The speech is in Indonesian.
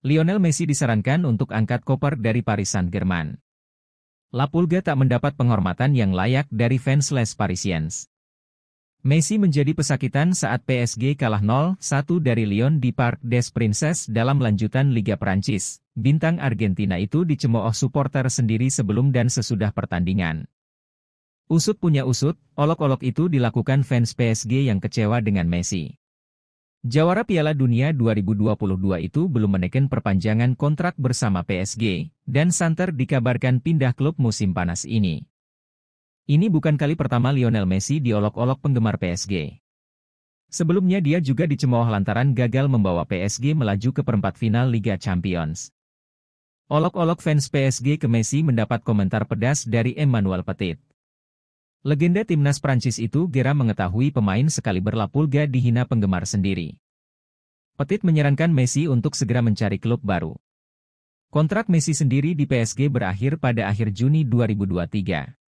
Lionel Messi disarankan untuk angkat koper dari Paris Saint-Germain. La Pulga tak mendapat penghormatan yang layak dari fans Les Parisiens. Messi menjadi pesakitan saat PSG kalah 0-1 dari Lyon di Parc des Princes dalam lanjutan Liga Prancis. Bintang Argentina itu dicemooh supporter sendiri sebelum dan sesudah pertandingan. Usut punya usut, olok-olok itu dilakukan fans PSG yang kecewa dengan Messi. Jawara Piala Dunia 2022 itu belum menekan perpanjangan kontrak bersama PSG, dan Santer dikabarkan pindah klub musim panas ini. Ini bukan kali pertama Lionel Messi diolok-olok penggemar PSG. Sebelumnya dia juga dicemooh lantaran gagal membawa PSG melaju ke perempat final Liga Champions. Olok-olok fans PSG ke Messi mendapat komentar pedas dari Emmanuel Petit. Legenda timnas Prancis itu gera mengetahui pemain sekali berlapulga dihina penggemar sendiri. Petit menyarankan Messi untuk segera mencari klub baru. Kontrak Messi sendiri di PSG berakhir pada akhir Juni 2023.